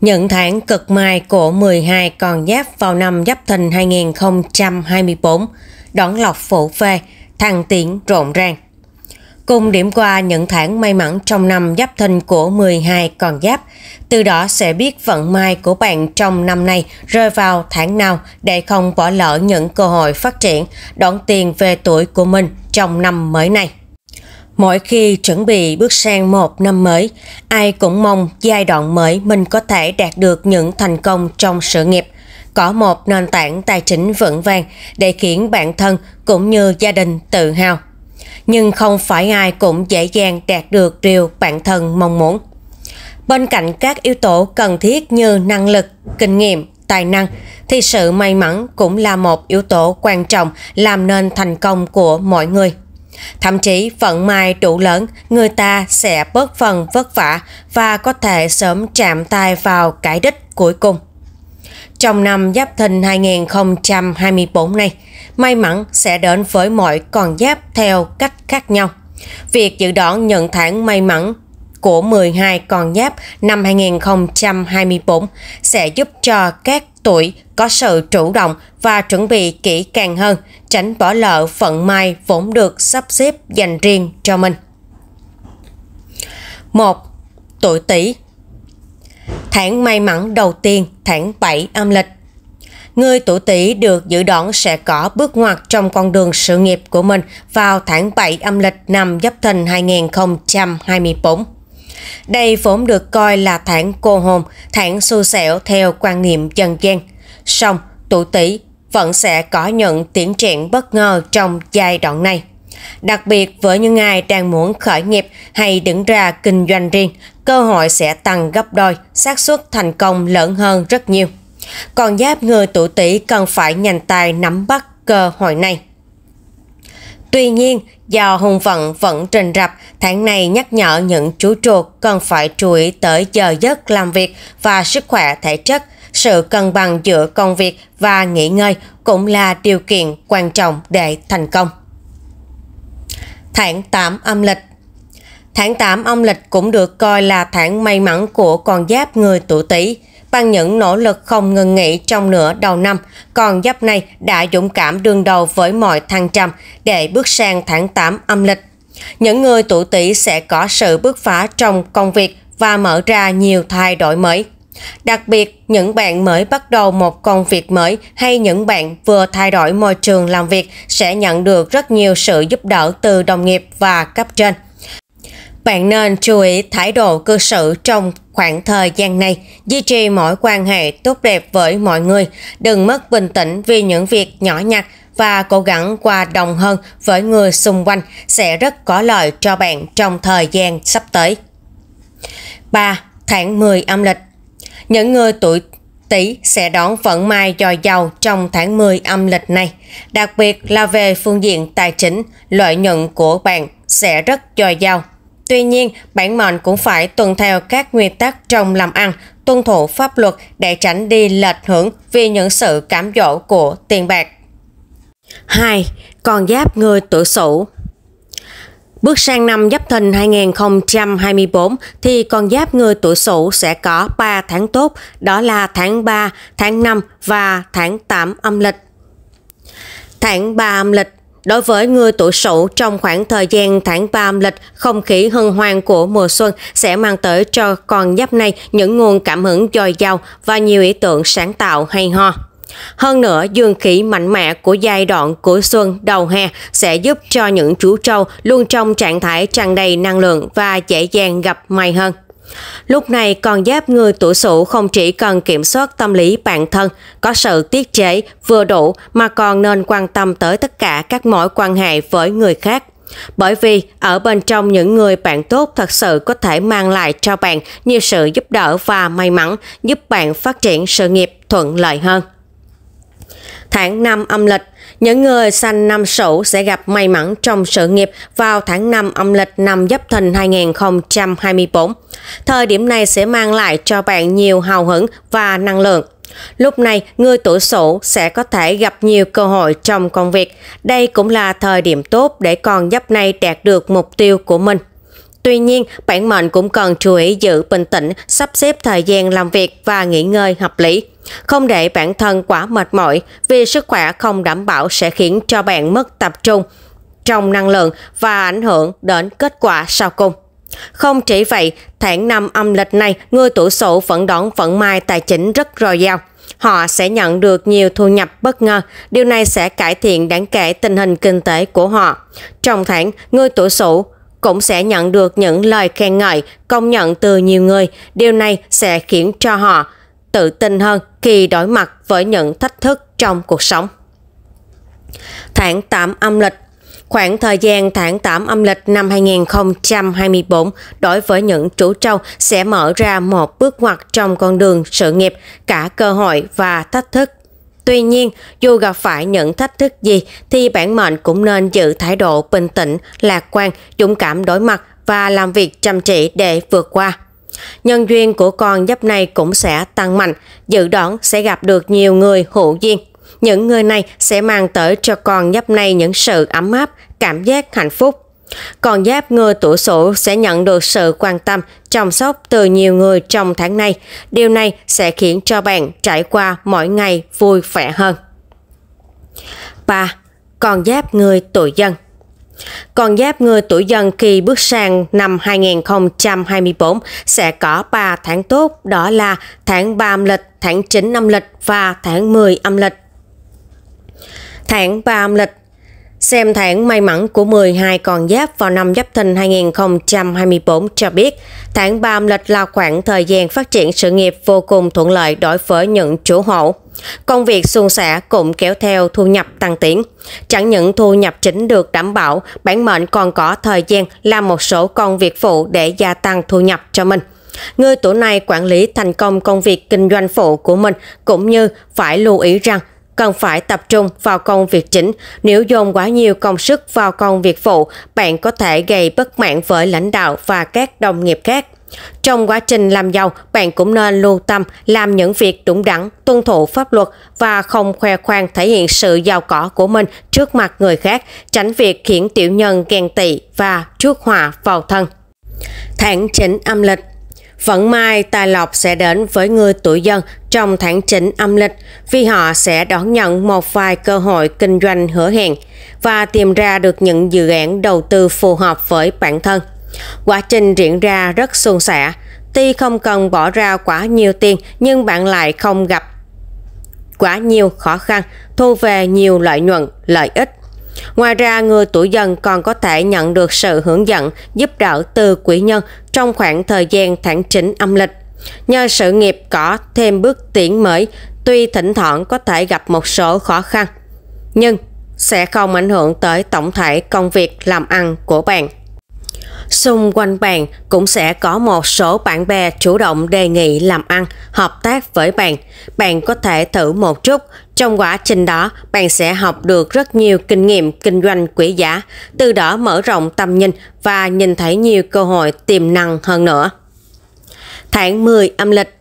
Nhận thản cực mai của 12 con giáp vào năm Giáp Thìn 2024, đón lọc phủ về, thăng tiến rộn ràng. Cùng điểm qua nhận thản may mắn trong năm Giáp Thìn của 12 con giáp, từ đó sẽ biết vận may của bạn trong năm nay rơi vào tháng nào để không bỏ lỡ những cơ hội phát triển, đón tiền về tuổi của mình trong năm mới này. Mỗi khi chuẩn bị bước sang một năm mới, ai cũng mong giai đoạn mới mình có thể đạt được những thành công trong sự nghiệp, có một nền tảng tài chính vững vàng để khiến bản thân cũng như gia đình tự hào. Nhưng không phải ai cũng dễ dàng đạt được điều bản thân mong muốn. Bên cạnh các yếu tố cần thiết như năng lực, kinh nghiệm, tài năng thì sự may mắn cũng là một yếu tố quan trọng làm nên thành công của mọi người. Thậm chí vận may đủ lớn, người ta sẽ bớt phần vất vả và có thể sớm chạm tay vào cải đích cuối cùng. Trong năm Giáp Thìn 2024 này, may mắn sẽ đến với mọi con giáp theo cách khác nhau. Việc dự đoán nhận thẳng may mắn của 12 con giáp năm 2024 sẽ giúp cho các tuổi có sự chủ động và chuẩn bị kỹ càng hơn, tránh bỏ lỡ phận may vốn được sắp xếp dành riêng cho mình. 1. Tuổi tỵ Tháng may mắn đầu tiên, tháng 7 âm lịch. Người tuổi tỵ được dự đoán sẽ có bước ngoặt trong con đường sự nghiệp của mình vào tháng 7 âm lịch năm Giáp Thìn 2024. Đây vốn được coi là thản cô hồn, thản xu xẻo theo quan niệm dân gian. Song, tụ tỷ vẫn sẽ có nhận tiến triển bất ngờ trong giai đoạn này. Đặc biệt với những ai đang muốn khởi nghiệp hay đứng ra kinh doanh riêng, cơ hội sẽ tăng gấp đôi, xác suất thành công lớn hơn rất nhiều. Còn giáp người tuổi tỷ cần phải nhanh tay nắm bắt cơ hội này. Tuy nhiên, do hung vận vẫn trình rập, tháng này nhắc nhở những chú chuột cần phải chú ý tới giờ giấc làm việc và sức khỏe thể chất. Sự cân bằng giữa công việc và nghỉ ngơi cũng là điều kiện quan trọng để thành công. Tháng 8 âm lịch Tháng 8 âm lịch cũng được coi là tháng may mắn của con giáp người tuổi Tý. Bằng những nỗ lực không ngừng nghỉ trong nửa đầu năm, còn giáp này đã dũng cảm đương đầu với mọi thăng trầm để bước sang tháng 8 âm lịch. Những người tuổi tỵ sẽ có sự bước phá trong công việc và mở ra nhiều thay đổi mới. Đặc biệt, những bạn mới bắt đầu một công việc mới hay những bạn vừa thay đổi môi trường làm việc sẽ nhận được rất nhiều sự giúp đỡ từ đồng nghiệp và cấp trên. Bạn nên chú ý thái độ cư xử trong khoảng thời gian này, duy trì mối quan hệ tốt đẹp với mọi người, đừng mất bình tĩnh vì những việc nhỏ nhặt và cố gắng hòa đồng hơn với người xung quanh sẽ rất có lợi cho bạn trong thời gian sắp tới. 3. Tháng 10 âm lịch Những người tuổi Tỷ sẽ đón vận may dồi dào trong tháng 10 âm lịch này, đặc biệt là về phương diện tài chính, lợi nhuận của bạn sẽ rất dồi dào. Tuy nhiên, bản mệnh cũng phải tuân theo các nguyên tắc trong làm ăn, tuân thủ pháp luật để tránh đi lệch hưởng vì những sự cám dỗ của tiền bạc. 2. Con giáp người tuổi Sửu Bước sang năm Giáp Thìn 2024 thì con giáp người tuổi Sửu sẽ có 3 tháng tốt, đó là tháng 3, tháng 5 và tháng 8 âm lịch. Tháng 3 âm lịch Đối với người tuổi Sửu trong khoảng thời gian tháng 3 âm lịch, không khí hân hoan của mùa xuân sẽ mang tới cho con giáp này những nguồn cảm hứng dồi dào và nhiều ý tưởng sáng tạo hay ho. Hơn nữa, dương khí mạnh mẽ của giai đoạn cuối xuân đầu hè sẽ giúp cho những chú trâu luôn trong trạng thái tràn đầy năng lượng và dễ dàng gặp may hơn. Lúc này con giáp người tuổi sửu không chỉ cần kiểm soát tâm lý bản thân, có sự tiết chế vừa đủ mà còn nên quan tâm tới tất cả các mối quan hệ với người khác. Bởi vì ở bên trong những người bạn tốt thật sự có thể mang lại cho bạn nhiều sự giúp đỡ và may mắn, giúp bạn phát triển sự nghiệp thuận lợi hơn. Tháng 5 âm lịch những người sanh năm Sửu sẽ gặp may mắn trong sự nghiệp vào tháng 5 âm lịch năm Giáp Thìn 2024. Thời điểm này sẽ mang lại cho bạn nhiều hào hứng và năng lượng. Lúc này, người tuổi sửu sẽ có thể gặp nhiều cơ hội trong công việc. Đây cũng là thời điểm tốt để con giáp này đạt được mục tiêu của mình. Tuy nhiên, bản mệnh cũng cần chú ý giữ bình tĩnh, sắp xếp thời gian làm việc và nghỉ ngơi hợp lý. Không để bản thân quá mệt mỏi vì sức khỏe không đảm bảo sẽ khiến cho bạn mất tập trung trong năng lượng và ảnh hưởng đến kết quả sau cùng. Không chỉ vậy, tháng năm âm lịch này, người tuổi sổ vẫn đón vận may tài chính rất dồi dào. Họ sẽ nhận được nhiều thu nhập bất ngờ, điều này sẽ cải thiện đáng kể tình hình kinh tế của họ. Trong tháng, người tuổi sổ cũng sẽ nhận được những lời khen ngợi, công nhận từ nhiều người. Điều này sẽ khiến cho họ tự tin hơn khi đối mặt với những thách thức trong cuộc sống. Tháng 8 âm lịch Khoảng thời gian tháng 8 âm lịch năm 2024 đối với những chủ trâu sẽ mở ra một bước ngoặt trong con đường sự nghiệp, cả cơ hội và thách thức. Tuy nhiên, dù gặp phải những thách thức gì thì bản mệnh cũng nên giữ thái độ bình tĩnh, lạc quan, dũng cảm đối mặt và làm việc chăm chỉ để vượt qua. Nhân duyên của con giáp này cũng sẽ tăng mạnh, dự đoán sẽ gặp được nhiều người hữu duyên những người này sẽ mang tới cho con giáp này những sự ấm áp, cảm giác hạnh phúc. con giáp người tuổi sổ sẽ nhận được sự quan tâm, chăm sóc từ nhiều người trong tháng này. Điều này sẽ khiến cho bạn trải qua mỗi ngày vui vẻ hơn. 3. con giáp người tuổi dân con giáp người tuổi dần khi bước sang năm 2024 sẽ có 3 tháng tốt đó là tháng 3 âm lịch, tháng 9 âm lịch và tháng 10 âm lịch. Thản và âm lịch Xem thản may mắn của 12 con giáp vào năm Giáp Thìn 2024 cho biết, thản ba âm lịch là khoảng thời gian phát triển sự nghiệp vô cùng thuận lợi đối với những chủ hộ. Công việc suôn sẻ cũng kéo theo thu nhập tăng tiến. Chẳng những thu nhập chính được đảm bảo, bản mệnh còn có thời gian làm một số công việc phụ để gia tăng thu nhập cho mình. Người tuổi này quản lý thành công công việc kinh doanh phụ của mình cũng như phải lưu ý rằng cần phải tập trung vào công việc chính. Nếu dồn quá nhiều công sức vào công việc phụ, bạn có thể gây bất mãn với lãnh đạo và các đồng nghiệp khác. Trong quá trình làm giàu, bạn cũng nên lưu tâm làm những việc đúng đắn, tuân thủ pháp luật và không khoe khoang thể hiện sự giàu có của mình trước mặt người khác, tránh việc khiến tiểu nhân ghen tị và chuốc họa vào thân. Tháng 9 âm lịch Vận may tài lộc sẽ đến với người tuổi dân trong tháng 9 âm lịch vì họ sẽ đón nhận một vài cơ hội kinh doanh hứa hẹn và tìm ra được những dự án đầu tư phù hợp với bản thân. Quá trình diễn ra rất suôn sẻ, tuy không cần bỏ ra quá nhiều tiền nhưng bạn lại không gặp quá nhiều khó khăn, thu về nhiều lợi nhuận, lợi ích. Ngoài ra, người tuổi dần còn có thể nhận được sự hướng dẫn, giúp đỡ từ quỹ nhân trong khoảng thời gian tháng chính âm lịch. Nhờ sự nghiệp có thêm bước tiến mới, tuy thỉnh thoảng có thể gặp một số khó khăn, nhưng sẽ không ảnh hưởng tới tổng thể công việc làm ăn của bạn. Xung quanh bạn cũng sẽ có một số bạn bè chủ động đề nghị làm ăn, hợp tác với bạn. Bạn có thể thử một chút. Trong quá trình đó, bạn sẽ học được rất nhiều kinh nghiệm kinh doanh quý giá, từ đó mở rộng tầm nhìn và nhìn thấy nhiều cơ hội tiềm năng hơn nữa. Tháng 10 âm lịch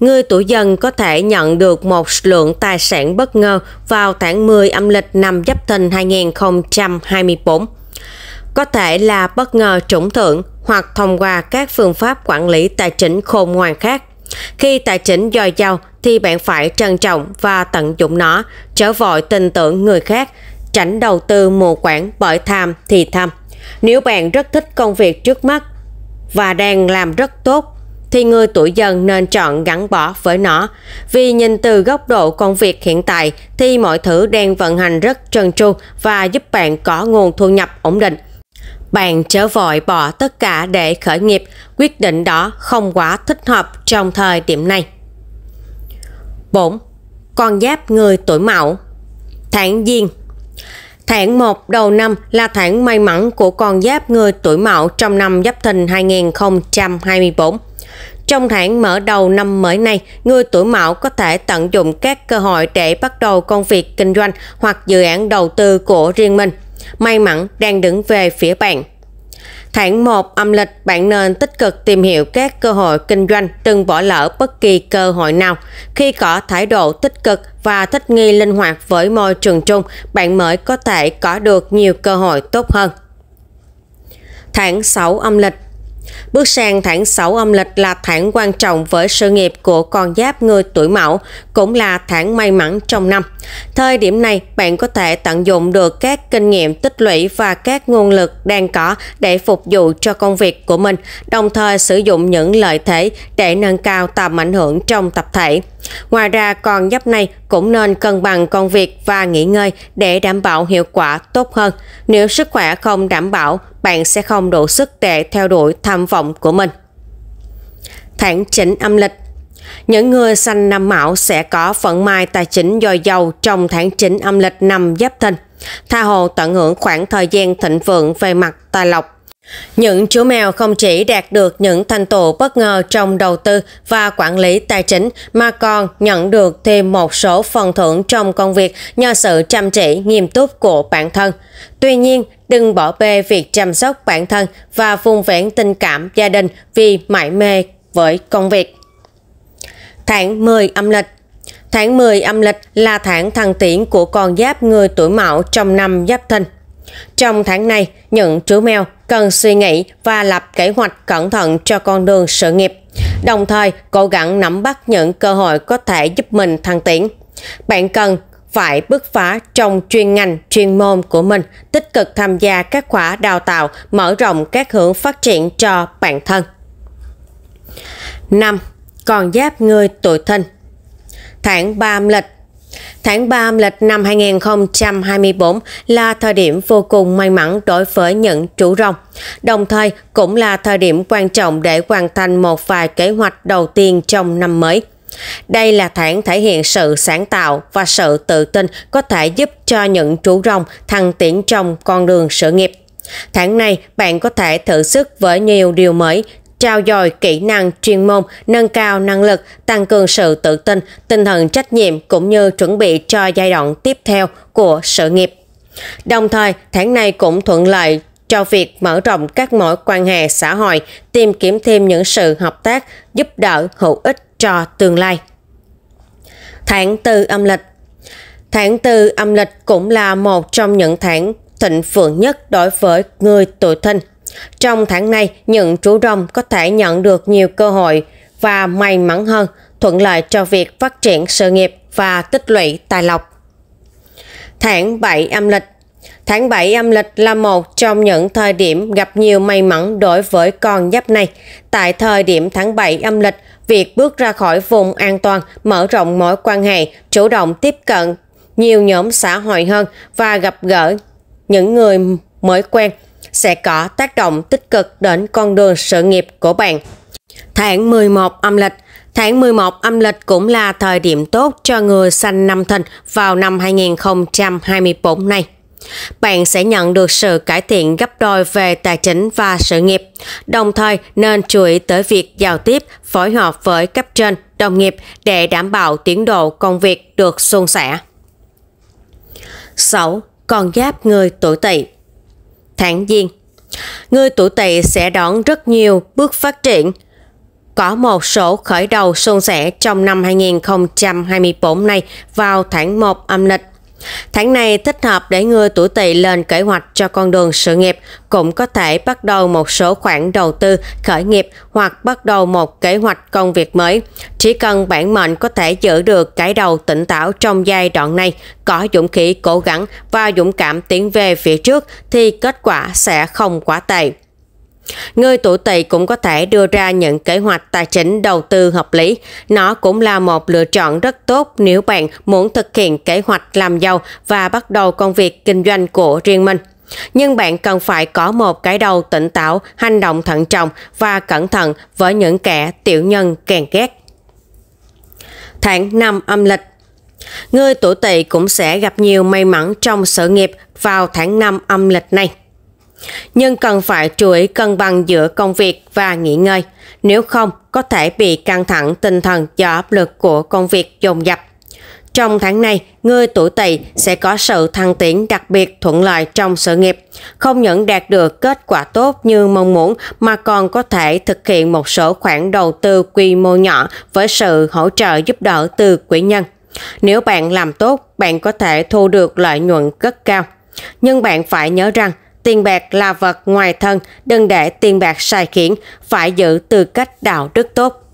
Người tuổi dần có thể nhận được một lượng tài sản bất ngờ vào tháng 10 âm lịch năm Giáp Thìn 2024 có thể là bất ngờ trúng thưởng hoặc thông qua các phương pháp quản lý tài chính khôn ngoan khác. Khi tài chính dồi dào thì bạn phải trân trọng và tận dụng nó, trở vội tin tưởng người khác, tránh đầu tư mù quáng bởi tham thì tham. Nếu bạn rất thích công việc trước mắt và đang làm rất tốt thì người tuổi dần nên chọn gắn bỏ với nó. Vì nhìn từ góc độ công việc hiện tại thì mọi thứ đang vận hành rất trơn tru và giúp bạn có nguồn thu nhập ổn định. Bạn trở vội bỏ tất cả để khởi nghiệp, quyết định đó không quá thích hợp trong thời điểm này. 4. Con giáp người tuổi mão Tháng Giêng Tháng 1 đầu năm là tháng may mắn của con giáp người tuổi mão trong năm Giáp Thìn 2024. Trong tháng mở đầu năm mới này, người tuổi mão có thể tận dụng các cơ hội để bắt đầu công việc kinh doanh hoặc dự án đầu tư của riêng mình – may mắn đang đứng về phía bạn. Tháng 1 âm lịch bạn nên tích cực tìm hiểu các cơ hội kinh doanh đừng bỏ lỡ bất kỳ cơ hội nào. Khi có thái độ tích cực và thích nghi linh hoạt với môi trường chung, bạn mới có thể có được nhiều cơ hội tốt hơn. Tháng 6 âm lịch Bước sang tháng 6 âm lịch là tháng quan trọng với sự nghiệp của con giáp người tuổi mão, cũng là tháng may mắn trong năm. Thời điểm này, bạn có thể tận dụng được các kinh nghiệm tích lũy và các nguồn lực đang có để phục vụ cho công việc của mình, đồng thời sử dụng những lợi thế để nâng cao tầm ảnh hưởng trong tập thể. Ngoài ra còn giáp này cũng nên cân bằng công việc và nghỉ ngơi để đảm bảo hiệu quả tốt hơn. Nếu sức khỏe không đảm bảo, bạn sẽ không đủ sức để theo đuổi tham vọng của mình. Tháng chỉnh âm lịch những người sanh năm mão sẽ có vận may tài chính dồi dào trong tháng 9 âm lịch năm Giáp Thìn. Tha hồ tận hưởng khoảng thời gian thịnh vượng về mặt tài lộc những chú mèo không chỉ đạt được những thành tựu bất ngờ trong đầu tư và quản lý tài chính mà còn nhận được thêm một số phần thưởng trong công việc nhờ sự chăm chỉ nghiêm túc của bản thân. Tuy nhiên, đừng bỏ bê việc chăm sóc bản thân và vun vén tình cảm gia đình vì mải mê với công việc. Tháng 10 âm lịch Tháng 10 âm lịch là tháng thăng tiến của con giáp người tuổi mão trong năm giáp thìn. Trong tháng này, những chú mèo cần suy nghĩ và lập kế hoạch cẩn thận cho con đường sự nghiệp, đồng thời cố gắng nắm bắt những cơ hội có thể giúp mình thăng tiến. Bạn cần phải bứt phá trong chuyên ngành, chuyên môn của mình, tích cực tham gia các khóa đào tạo, mở rộng các hướng phát triển cho bản thân. 5. Còn giáp người tuổi thìn Tháng 3 âm lịch Tháng 3 âm lịch năm 2024 là thời điểm vô cùng may mắn đối với những chủ rồng. đồng thời cũng là thời điểm quan trọng để hoàn thành một vài kế hoạch đầu tiên trong năm mới. Đây là tháng thể hiện sự sáng tạo và sự tự tin có thể giúp cho những chủ rồng thăng tiến trong con đường sự nghiệp. Tháng này, bạn có thể thử sức với nhiều điều mới, trao dồi kỹ năng chuyên môn, nâng cao năng lực, tăng cường sự tự tin, tinh thần trách nhiệm cũng như chuẩn bị cho giai đoạn tiếp theo của sự nghiệp. Đồng thời, tháng này cũng thuận lợi cho việc mở rộng các mối quan hệ xã hội, tìm kiếm thêm những sự hợp tác, giúp đỡ hữu ích cho tương lai. Tháng 4 âm lịch Tháng 4 âm lịch cũng là một trong những tháng thịnh vượng nhất đối với người tuổi thìn trong tháng này, những chủ rồng có thể nhận được nhiều cơ hội và may mắn hơn, thuận lợi cho việc phát triển sự nghiệp và tích lũy tài lộc. Tháng 7 âm lịch Tháng 7 âm lịch là một trong những thời điểm gặp nhiều may mắn đối với con giáp này. Tại thời điểm tháng 7 âm lịch, việc bước ra khỏi vùng an toàn, mở rộng mối quan hệ, chủ động tiếp cận nhiều nhóm xã hội hơn và gặp gỡ những người mới quen sẽ có tác động tích cực đến con đường sự nghiệp của bạn. Tháng 11 âm lịch Tháng 11 âm lịch cũng là thời điểm tốt cho người sanh năm thìn vào năm 2024 này. Bạn sẽ nhận được sự cải thiện gấp đôi về tài chính và sự nghiệp, đồng thời nên chú ý tới việc giao tiếp, phối hợp với cấp trên, đồng nghiệp để đảm bảo tiến độ công việc được suôn sẻ. 6. Con giáp người tuổi tỵ tháng giêng, Người tuổi tỵ sẽ đón rất nhiều bước phát triển, có một số khởi đầu suôn sẻ trong năm 2024 này vào tháng 1 âm lịch. Tháng này thích hợp để người tuổi tỵ lên kế hoạch cho con đường sự nghiệp, cũng có thể bắt đầu một số khoản đầu tư khởi nghiệp hoặc bắt đầu một kế hoạch công việc mới. Chỉ cần bản mệnh có thể giữ được cái đầu tỉnh táo trong giai đoạn này, có dũng khí cố gắng và dũng cảm tiến về phía trước thì kết quả sẽ không quá tệ. Người tuổi tỵ cũng có thể đưa ra những kế hoạch tài chính đầu tư hợp lý. Nó cũng là một lựa chọn rất tốt nếu bạn muốn thực hiện kế hoạch làm giàu và bắt đầu công việc kinh doanh của riêng mình. Nhưng bạn cần phải có một cái đầu tỉnh táo, hành động thận trọng và cẩn thận với những kẻ tiểu nhân kèn ghét. Tháng 5 âm lịch Người tuổi tỵ cũng sẽ gặp nhiều may mắn trong sự nghiệp vào tháng 5 âm lịch này nhưng cần phải chú ý cân bằng giữa công việc và nghỉ ngơi, nếu không có thể bị căng thẳng tinh thần do áp lực của công việc dồn dập. Trong tháng này, người tuổi tỵ sẽ có sự thăng tiến đặc biệt thuận lợi trong sự nghiệp, không những đạt được kết quả tốt như mong muốn mà còn có thể thực hiện một số khoản đầu tư quy mô nhỏ với sự hỗ trợ giúp đỡ từ quỹ nhân. Nếu bạn làm tốt, bạn có thể thu được lợi nhuận rất cao. Nhưng bạn phải nhớ rằng Tiền bạc là vật ngoài thân, đừng để tiền bạc sai khiển, phải giữ tư cách đạo đức tốt.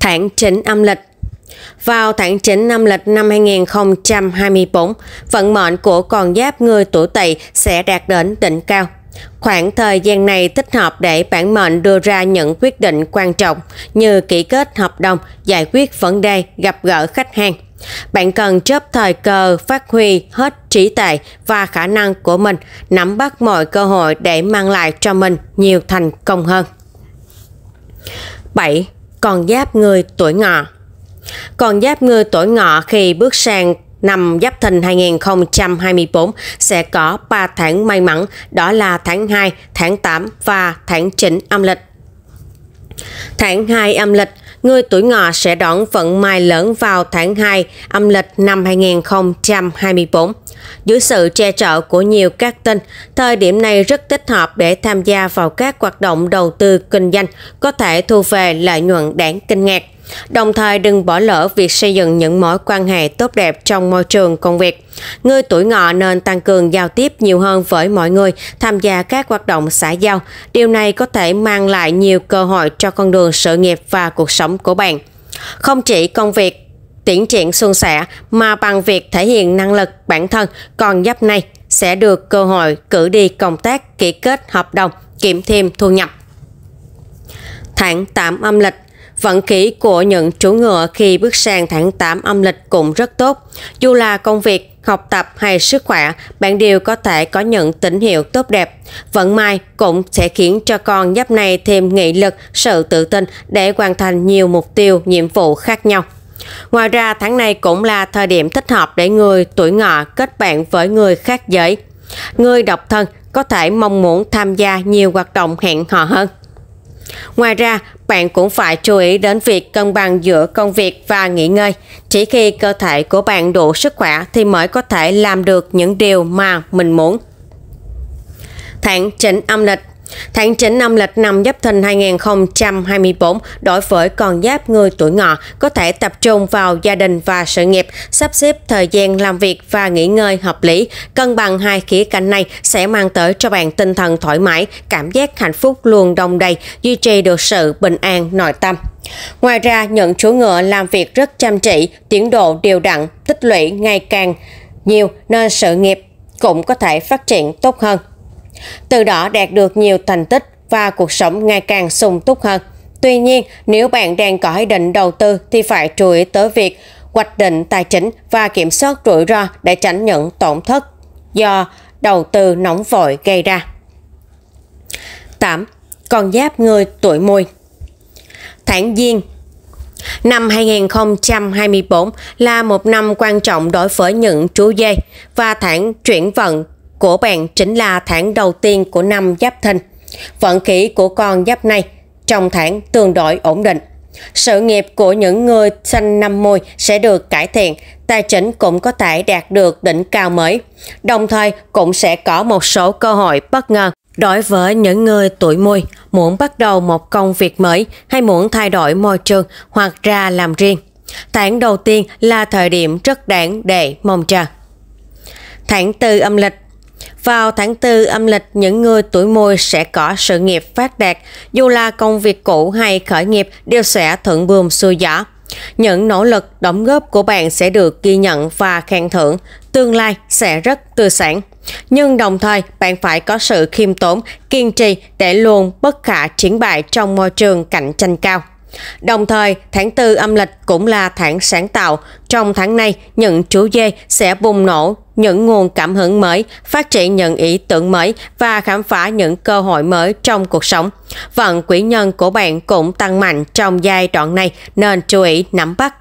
Tháng 9 âm lịch vào tháng 9 năm lịch năm 2024, vận mệnh của con giáp người tuổi tỵ sẽ đạt đến đỉnh cao. Khoảng thời gian này thích hợp để bản mệnh đưa ra những quyết định quan trọng như ký kết hợp đồng, giải quyết vấn đề, gặp gỡ khách hàng. Bạn cần chấp thời cơ, phát huy hết trí tuệ và khả năng của mình, nắm bắt mọi cơ hội để mang lại cho mình nhiều thành công hơn. 7. Còn giáp người tuổi ngọ Còn giáp người tuổi ngọ khi bước sang năm Giáp Thìn 2024 sẽ có 3 tháng may mắn, đó là tháng 2, tháng 8 và tháng 9 âm lịch. Tháng 2 âm lịch người tuổi ngọ sẽ đón vận may lớn vào tháng 2 âm lịch năm 2024. Dưới sự che chở của nhiều các tinh thời điểm này rất thích hợp để tham gia vào các hoạt động đầu tư kinh doanh, có thể thu về lợi nhuận đáng kinh ngạc. Đồng thời đừng bỏ lỡ việc xây dựng những mối quan hệ tốt đẹp trong môi trường công việc. Người tuổi ngọ nên tăng cường giao tiếp nhiều hơn với mọi người, tham gia các hoạt động xã giao. Điều này có thể mang lại nhiều cơ hội cho con đường sự nghiệp và cuộc sống của bạn. Không chỉ công việc tiến triển suôn sẻ mà bằng việc thể hiện năng lực bản thân, còn giáp này sẽ được cơ hội cử đi công tác ký kết hợp đồng, kiểm thêm thu nhập. Tháng 8 âm lịch Vận khí của những chú ngựa khi bước sang tháng 8 âm lịch cũng rất tốt. Dù là công việc, học tập hay sức khỏe, bạn đều có thể có những tín hiệu tốt đẹp. Vận may cũng sẽ khiến cho con giáp này thêm nghị lực, sự tự tin để hoàn thành nhiều mục tiêu, nhiệm vụ khác nhau. Ngoài ra, tháng này cũng là thời điểm thích hợp để người tuổi ngọ kết bạn với người khác giới. Người độc thân có thể mong muốn tham gia nhiều hoạt động hẹn hò hơn. Ngoài ra, bạn cũng phải chú ý đến việc cân bằng giữa công việc và nghỉ ngơi. Chỉ khi cơ thể của bạn đủ sức khỏe thì mới có thể làm được những điều mà mình muốn tháng 9 âm lịch. Tháng 9 âm lịch năm Giáp Thìn 2024 đối với con giáp người tuổi ngọ có thể tập trung vào gia đình và sự nghiệp, sắp xếp thời gian làm việc và nghỉ ngơi hợp lý. Cân bằng hai khía cạnh này sẽ mang tới cho bạn tinh thần thoải mái, cảm giác hạnh phúc luôn đồng đầy, duy trì được sự bình an nội tâm. Ngoài ra, nhận chú ngựa làm việc rất chăm chỉ, tiến độ đều đặn, tích lũy ngày càng nhiều nên sự nghiệp cũng có thể phát triển tốt hơn từ đó đạt được nhiều thành tích và cuộc sống ngày càng sung túc hơn. Tuy nhiên, nếu bạn đang có ý định đầu tư thì phải chú ý tới việc hoạch định tài chính và kiểm soát rủi ro để tránh những tổn thất do đầu tư nóng vội gây ra. 8. Con giáp người tuổi mùi Tháng Giêng Năm 2024 là một năm quan trọng đối với những chú dê và tháng chuyển vận của bạn chính là tháng đầu tiên của năm Giáp Thìn. Vận khí của con giáp này trong tháng tương đối ổn định. Sự nghiệp của những người sinh năm 50 sẽ được cải thiện, tài chính cũng có thể đạt được đỉnh cao mới. Đồng thời cũng sẽ có một số cơ hội bất ngờ. Đối với những người tuổi mùi muốn bắt đầu một công việc mới hay muốn thay đổi môi trường hoặc ra làm riêng, tháng đầu tiên là thời điểm rất đáng để mong chờ. Tháng 4 âm lịch vào tháng 4 âm lịch, những người tuổi mùi sẽ có sự nghiệp phát đạt, dù là công việc cũ hay khởi nghiệp đều sẽ thuận buồm xuôi gió. Những nỗ lực đóng góp của bạn sẽ được ghi nhận và khen thưởng, tương lai sẽ rất tươi sáng. Nhưng đồng thời, bạn phải có sự khiêm tốn, kiên trì để luôn bất khả chiến bại trong môi trường cạnh tranh cao. Đồng thời, tháng 4 âm lịch cũng là tháng sáng tạo. Trong tháng này, những chủ dê sẽ bùng nổ những nguồn cảm hứng mới, phát triển những ý tưởng mới và khám phá những cơ hội mới trong cuộc sống. Vận quỹ nhân của bạn cũng tăng mạnh trong giai đoạn này nên chú ý nắm bắt.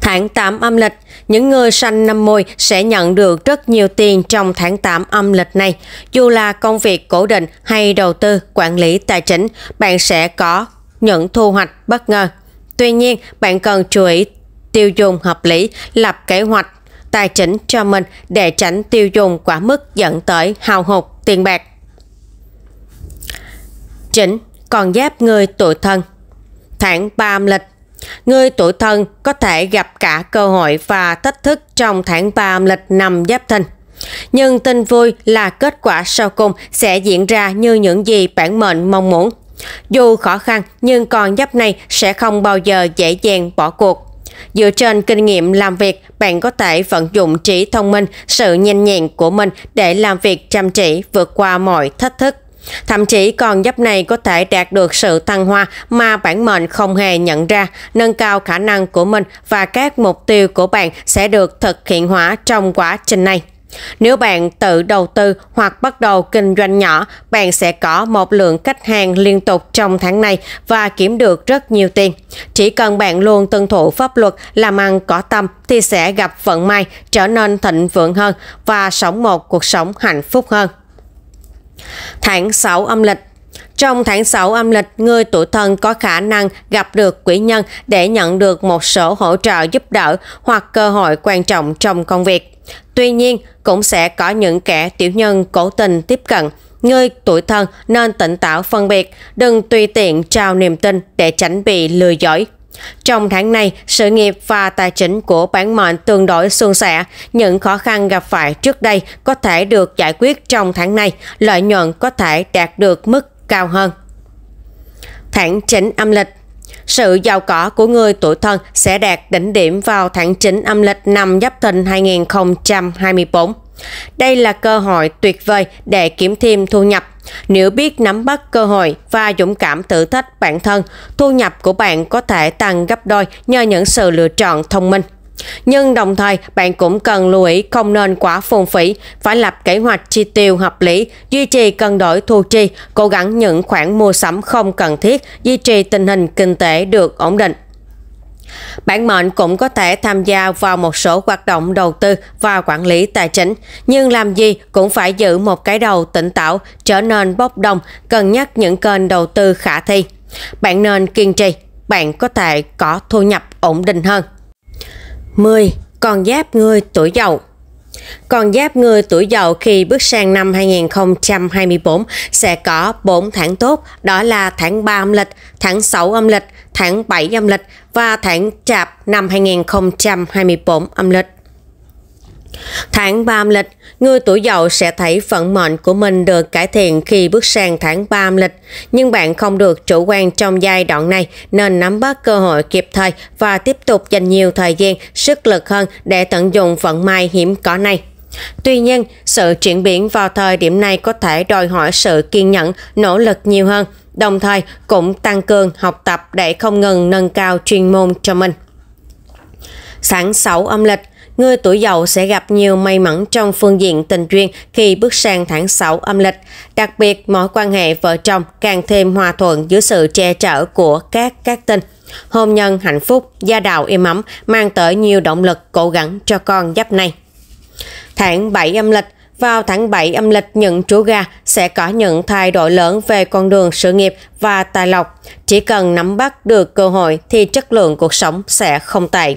Tháng 8 âm lịch, những người sanh năm mùi sẽ nhận được rất nhiều tiền trong tháng 8 âm lịch này. Dù là công việc cố định hay đầu tư, quản lý tài chính, bạn sẽ có những thu hoạch bất ngờ. Tuy nhiên, bạn cần chú ý tiêu dùng hợp lý, lập kế hoạch, tài chính cho mình để tránh tiêu dùng quá mức dẫn tới hào hụt tiền bạc. Chỉnh còn giáp người tuổi thân Tháng 3 âm lịch Người tuổi thân có thể gặp cả cơ hội và thách thức trong tháng 3 âm lịch năm giáp thân. Nhưng tin vui là kết quả sau cùng sẽ diễn ra như những gì bản mệnh mong muốn. Dù khó khăn nhưng con giáp này sẽ không bao giờ dễ dàng bỏ cuộc. Dựa trên kinh nghiệm làm việc, bạn có thể vận dụng trí thông minh, sự nhanh nhẹn của mình để làm việc chăm chỉ vượt qua mọi thách thức. Thậm chí con giáp này có thể đạt được sự thăng hoa mà bản mệnh không hề nhận ra, nâng cao khả năng của mình và các mục tiêu của bạn sẽ được thực hiện hóa trong quá trình này. Nếu bạn tự đầu tư hoặc bắt đầu kinh doanh nhỏ, bạn sẽ có một lượng khách hàng liên tục trong tháng này và kiếm được rất nhiều tiền. Chỉ cần bạn luôn tuân thủ pháp luật, làm ăn có tâm thì sẽ gặp vận may, trở nên thịnh vượng hơn và sống một cuộc sống hạnh phúc hơn. Tháng 6 âm lịch trong tháng 6 âm lịch, người tuổi thân có khả năng gặp được quỹ nhân để nhận được một số hỗ trợ giúp đỡ hoặc cơ hội quan trọng trong công việc. Tuy nhiên, cũng sẽ có những kẻ tiểu nhân cố tình tiếp cận. người tuổi thân nên tỉnh táo phân biệt, đừng tùy tiện trao niềm tin để tránh bị lừa dối. Trong tháng này, sự nghiệp và tài chính của bản mệnh tương đối suôn sẻ. Những khó khăn gặp phải trước đây có thể được giải quyết trong tháng này, lợi nhuận có thể đạt được mức cao hơn. Tháng 9 âm lịch sự giàu có của người tuổi thân sẽ đạt đỉnh điểm vào tháng 9 âm lịch năm Giáp Thìn 2024. Đây là cơ hội tuyệt vời để kiếm thêm thu nhập. Nếu biết nắm bắt cơ hội và dũng cảm thử thách bản thân, thu nhập của bạn có thể tăng gấp đôi nhờ những sự lựa chọn thông minh. Nhưng đồng thời, bạn cũng cần lưu ý không nên quá phung phí, phải lập kế hoạch chi tiêu hợp lý, duy trì cân đổi thu chi, cố gắng những khoản mua sắm không cần thiết, duy trì tình hình kinh tế được ổn định. Bản mệnh cũng có thể tham gia vào một số hoạt động đầu tư và quản lý tài chính, nhưng làm gì cũng phải giữ một cái đầu tỉnh táo, trở nên bốc đồng, cân nhắc những kênh đầu tư khả thi. Bạn nên kiên trì, bạn có thể có thu nhập ổn định hơn. 10. con giáp người tuổi dậu Con giáp người tuổi dậu khi bước sang năm 2024 sẽ có 4 tháng tốt, đó là tháng 3 âm lịch, tháng 6 âm lịch, tháng 7 âm lịch và tháng chạp năm 2024 âm lịch. Tháng 3 âm lịch, người tuổi dậu sẽ thấy vận mệnh của mình được cải thiện khi bước sang tháng 3 âm lịch, nhưng bạn không được chủ quan trong giai đoạn này nên nắm bắt cơ hội kịp thời và tiếp tục dành nhiều thời gian, sức lực hơn để tận dụng vận may hiếm có này. Tuy nhiên, sự chuyển biến vào thời điểm này có thể đòi hỏi sự kiên nhẫn, nỗ lực nhiều hơn, đồng thời cũng tăng cường học tập để không ngừng nâng cao chuyên môn cho mình. Sáng 6 âm lịch, người tuổi dậu sẽ gặp nhiều may mắn trong phương diện tình duyên khi bước sang tháng 6 âm lịch. Đặc biệt, mọi quan hệ vợ chồng càng thêm hòa thuận dưới sự che chở của các các tinh. Hôn nhân hạnh phúc, gia đạo im ấm mang tới nhiều động lực cố gắng cho con giáp này. Tháng 7 âm lịch vào tháng 7 âm lịch, những chú gà sẽ có những thay đổi lớn về con đường sự nghiệp và tài lộc. Chỉ cần nắm bắt được cơ hội thì chất lượng cuộc sống sẽ không tệ.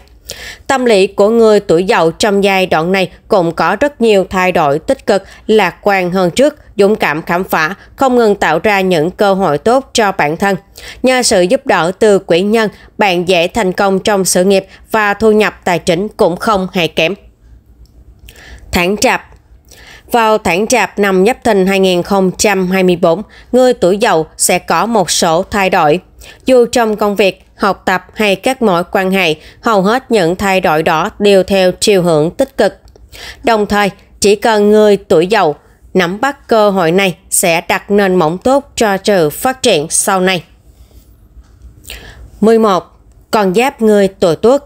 Tâm lý của người tuổi giàu trong giai đoạn này cũng có rất nhiều thay đổi tích cực, lạc quan hơn trước, dũng cảm khám phá, không ngừng tạo ra những cơ hội tốt cho bản thân. Nhờ sự giúp đỡ từ quỹ nhân, bạn dễ thành công trong sự nghiệp và thu nhập tài chính cũng không hề kém. Tháng chạp vào tháng Chạp năm Nhâm Thìn 2024, người tuổi giàu sẽ có một số thay đổi. Dù trong công việc, học tập hay các mọi quan hệ, hầu hết những thay đổi đó đều theo chiều hướng tích cực. Đồng thời, chỉ cần người tuổi giàu nắm bắt cơ hội này sẽ đặt nền móng tốt cho sự phát triển sau này. 11. Con giáp người tuổi tuất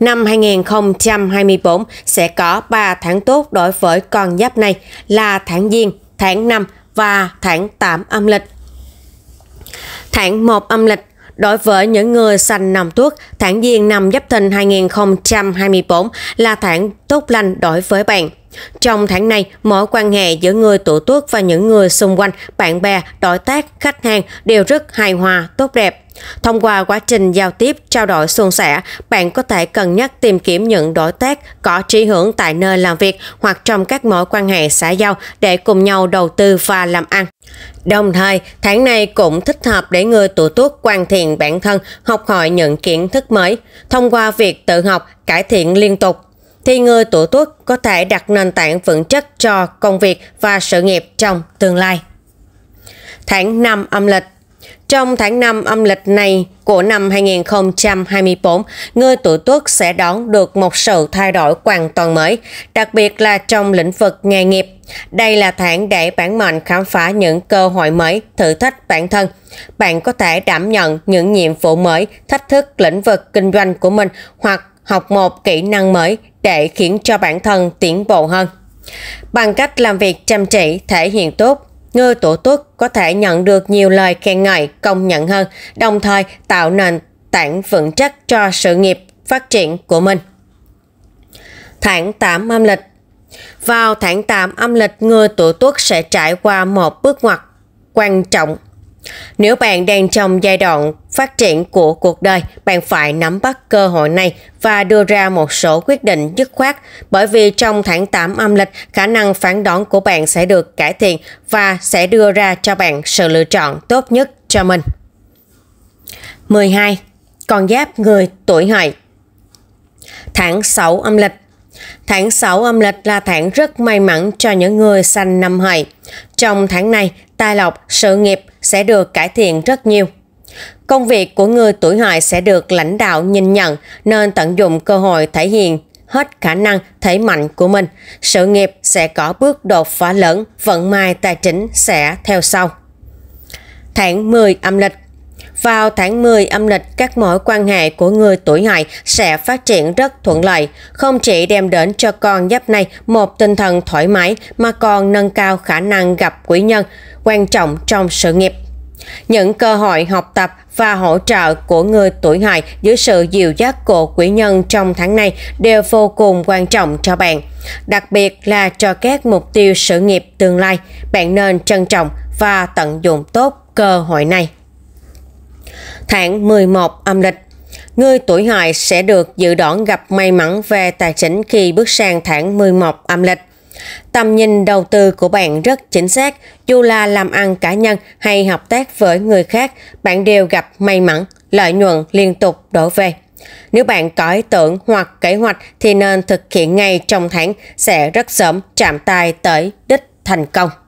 Năm 2024 sẽ có 3 tháng tốt đối với con giáp này là tháng Giêng, tháng 5 và tháng 8 âm lịch. Tháng 1 âm lịch Đối với những người sanh năm tuất, tháng Giêng năm Giáp Thìn 2024 là tháng tốt lành đối với bạn. Trong tháng này, mối quan hệ giữa người tuổi tuất và những người xung quanh, bạn bè, đối tác, khách hàng đều rất hài hòa, tốt đẹp. Thông qua quá trình giao tiếp, trao đổi suôn sẻ, bạn có thể cân nhắc tìm kiếm những đối tác có trí hướng tại nơi làm việc hoặc trong các mối quan hệ xã giao để cùng nhau đầu tư và làm ăn. Đồng thời, tháng này cũng thích hợp để người tuổi Tuất hoàn thiện bản thân, học hỏi những kiến thức mới. Thông qua việc tự học, cải thiện liên tục, thì người tuổi Tuất có thể đặt nền tảng vững chắc cho công việc và sự nghiệp trong tương lai. Tháng 5 âm lịch trong tháng 5 âm lịch này của năm 2024, người tuổi Tuất sẽ đón được một sự thay đổi hoàn toàn mới, đặc biệt là trong lĩnh vực nghề nghiệp. Đây là tháng để bản mệnh khám phá những cơ hội mới, thử thách bản thân. Bạn có thể đảm nhận những nhiệm vụ mới, thách thức lĩnh vực kinh doanh của mình hoặc học một kỹ năng mới để khiến cho bản thân tiến bộ hơn. Bằng cách làm việc chăm chỉ, thể hiện tốt, Ngư tổ tuất có thể nhận được nhiều lời khen ngợi công nhận hơn, đồng thời tạo nền tảng vững chắc cho sự nghiệp phát triển của mình. Tháng 8 âm lịch Vào tháng 8 âm lịch, người tuổi tuất sẽ trải qua một bước ngoặt quan trọng nếu bạn đang trong giai đoạn phát triển của cuộc đời, bạn phải nắm bắt cơ hội này và đưa ra một số quyết định dứt khoát, bởi vì trong tháng 8 âm lịch, khả năng phản đoán của bạn sẽ được cải thiện và sẽ đưa ra cho bạn sự lựa chọn tốt nhất cho mình. 12. Con giáp người tuổi hợi Tháng 6 âm lịch Tháng 6 âm lịch là tháng rất may mắn cho những người sanh năm hợi. Trong tháng này, tài lộc, sự nghiệp sẽ được cải thiện rất nhiều. Công việc của người tuổi hợi sẽ được lãnh đạo nhìn nhận nên tận dụng cơ hội thể hiện hết khả năng thể mạnh của mình. Sự nghiệp sẽ có bước đột phá lớn, vận may tài chính sẽ theo sau. Tháng 10 âm lịch vào tháng 10 âm lịch, các mối quan hệ của người tuổi hợi sẽ phát triển rất thuận lợi, không chỉ đem đến cho con giáp này một tinh thần thoải mái mà còn nâng cao khả năng gặp quý nhân, quan trọng trong sự nghiệp. Những cơ hội học tập và hỗ trợ của người tuổi hợi dưới sự dìu dắt của quý nhân trong tháng này đều vô cùng quan trọng cho bạn. Đặc biệt là cho các mục tiêu sự nghiệp tương lai, bạn nên trân trọng và tận dụng tốt cơ hội này tháng 11 âm lịch. Người tuổi hợi sẽ được dự đoán gặp may mắn về tài chính khi bước sang tháng 11 âm lịch. Tầm nhìn đầu tư của bạn rất chính xác, dù là làm ăn cá nhân hay hợp tác với người khác, bạn đều gặp may mắn, lợi nhuận liên tục đổ về. Nếu bạn có ý tưởng hoặc kế hoạch thì nên thực hiện ngay trong tháng sẽ rất sớm chạm tay tới đích thành công.